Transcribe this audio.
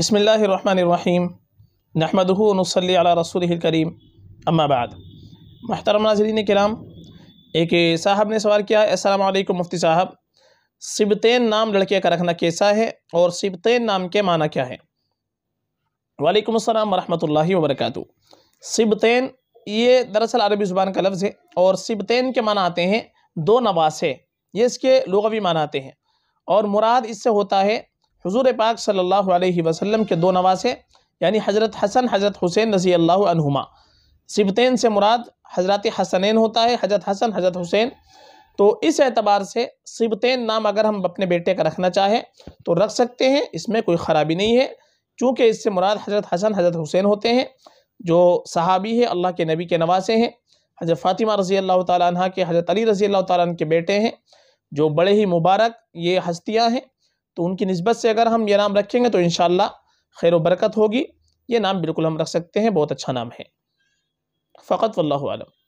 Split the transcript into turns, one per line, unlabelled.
بسم اللہ الرحمن الرحیم نحمده و صلی اللہ رسوله رسول الکریم بعد محترم ناظرین کرام ایک صاحب نے سوال کیا ہے السلام علیکم مفتی صاحب سبتین نام لڑکے کا رکھنا کیسا ہے اور سبتین نام کے معنی کیا ہے وعلیکم السلام ورحمۃ اللہ وبرکاتہ سبتین یہ دراصل عربی زبان کا لفظ ہے اور سبتین کے معنی آتے ہیں دو نواسے یہ اس کے لغوی معنی آتے ہیں اور مراد اس سے ہوتا ہے حضور پاک صلی اللہ علیہ وسلم کے دو نواسے یعنی حضرت حسن حضرت حسین رضی اللہ عنہما سبتین سے مراد حضرت حسنین ہوتا ہے حضرت حسن حضرت حسین تو اس اعتبار سے سبتین نام اگر ہم اپنے بیٹے کا رکھنا چاہیں تو رکھ سکتے ہیں اس میں کوئی خرابی نہیں ہے چونکہ اس سے مراد حضرت حسن حضرت حسین ہوتے ہیں جو صحابی ہے اللہ کے نبی کے نواسے ہیں حضرت فاطمہ رضی اللہ تعالیٰ عنہ کے حضرت علی رضی اللہ تعالیٰ عنہ کے بیٹے ہیں جو بڑے ہی مبارک یہ ہستیاں ہیں تو ان کی نسبت سے اگر ہم یہ نام رکھیں گے تو انشاءاللہ خیر و برکت ہوگی یہ نام بالکل ہم رکھ سکتے ہیں بہت اچھا نام ہے فقط واللہ عالم